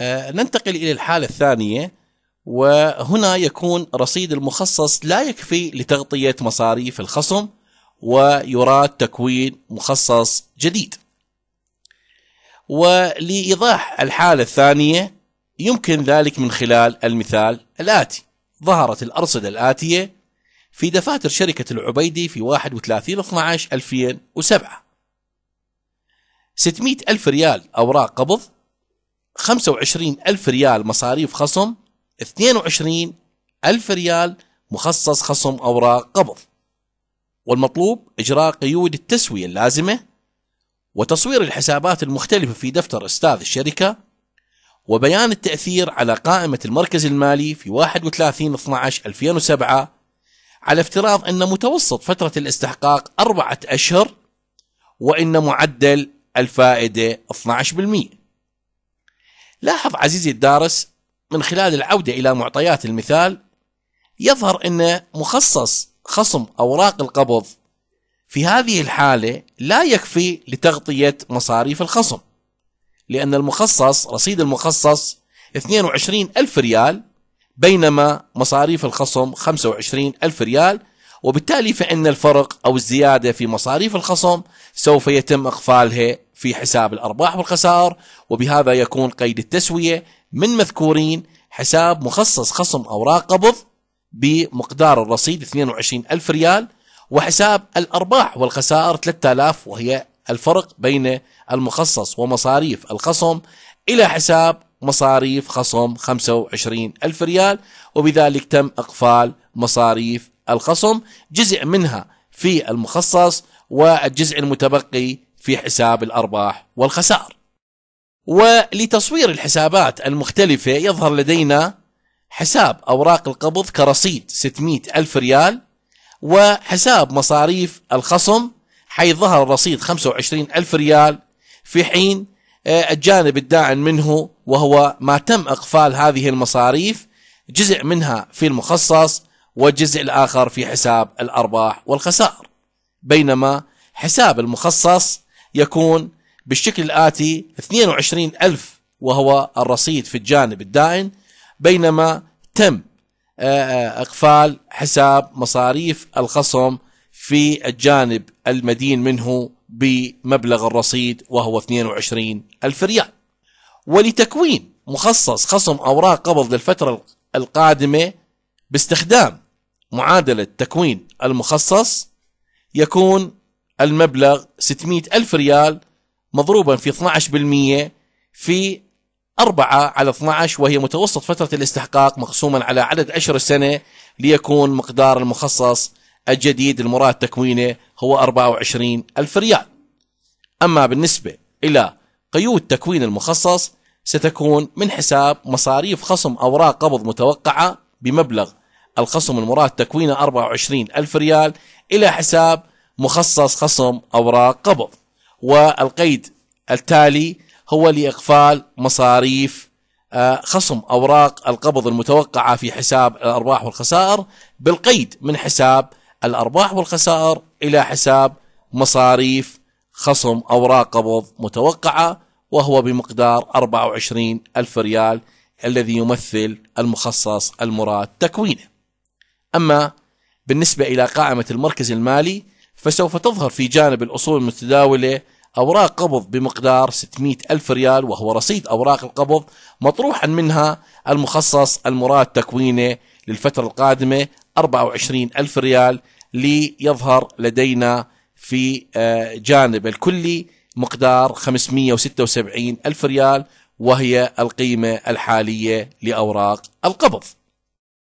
آه، ننتقل إلى الحالة الثانية وهنا يكون رصيد المخصص لا يكفي لتغطية مصاريف الخصم ويراد تكوين مخصص جديد ولإيضاح الحالة الثانية يمكن ذلك من خلال المثال الآتي ظهرت الأرصدة الآتية في دفاتر شركة العبيدي في 31 12 2007 600 ألف ريال أوراق قبض 25 ألف ريال مصاريف خصم 22 ألف ريال مخصص خصم أوراق قبض والمطلوب إجراء قيود التسوية اللازمة وتصوير الحسابات المختلفة في دفتر أستاذ الشركة وبيان التأثير على قائمة المركز المالي في 31 12 2007 على افتراض أن متوسط فترة الاستحقاق أربعة أشهر وأن معدل الفائدة 12% لاحظ عزيزي الدارس من خلال العودة إلى معطيات المثال يظهر أن مخصص خصم أوراق القبض في هذه الحالة لا يكفي لتغطية مصاريف الخصم لأن المخصص رصيد المخصص 22 ألف ريال بينما مصاريف الخصم 25 ألف ريال وبالتالي فإن الفرق أو الزيادة في مصاريف الخصم سوف يتم إقفالها في حساب الأرباح والخسائر وبهذا يكون قيد التسوية من مذكورين حساب مخصص خصم أوراق قبض بمقدار الرصيد 22 ألف ريال وحساب الأرباح والخسائر 3000 وهي الفرق بين المخصص ومصاريف الخصم إلى حساب مصاريف خصم 25 ألف ريال وبذلك تم إقفال مصاريف الخصم جزء منها في المخصص والجزء المتبقي في حساب الارباح والخسائر. ولتصوير الحسابات المختلفة يظهر لدينا حساب أوراق القبض كرصيد 600 ألف ريال وحساب مصاريف الخصم حيث ظهر الرصيد 25 ألف ريال في حين آه، الجانب الداعم منه وهو ما تم إقفال هذه المصاريف جزء منها في المخصص والجزء الآخر في حساب الأرباح والخسائر بينما حساب المخصص يكون بالشكل الآتي 22 ألف وهو الرصيد في الجانب الدائن بينما تم آه، آه، اقفال حساب مصاريف الخصم في الجانب المدين منه بمبلغ الرصيد وهو 22 ألف ريال ولتكوين مخصص خصم أوراق قبض للفترة القادمة باستخدام معادلة تكوين المخصص يكون المبلغ 600 ألف ريال مضروبا في 12% في 4 على 12 وهي متوسط فترة الاستحقاق مقسوما على عدد أشهر السنة ليكون مقدار المخصص الجديد المراد تكوينه هو 24 ألف ريال أما بالنسبة إلى قيود تكوين المخصص ستكون من حساب مصاريف خصم أوراق قبض متوقعة بمبلغ الخصم المراد تكوينه 24 ألف ريال إلى حساب مخصص خصم اوراق قبض والقيد التالي هو لاقفال مصاريف آه، خصم اوراق القبض المتوقعه في حساب الارباح والخسائر بالقيد من حساب الارباح والخسائر الى حساب مصاريف خصم اوراق قبض متوقعه وهو بمقدار 24 ألف ريال الذي يمثل المخصص المراد تكوينه أما بالنسبة إلى قائمة المركز المالي فسوف تظهر في جانب الأصول المتداولة أوراق قبض بمقدار 600 ألف ريال وهو رصيد أوراق القبض مطروحا منها المخصص المراد تكوينه للفترة القادمة 24 ألف ريال ليظهر لدينا في آه، جانب الكلي مقدار 576 ألف ريال وهي القيمة الحالية لأوراق القبض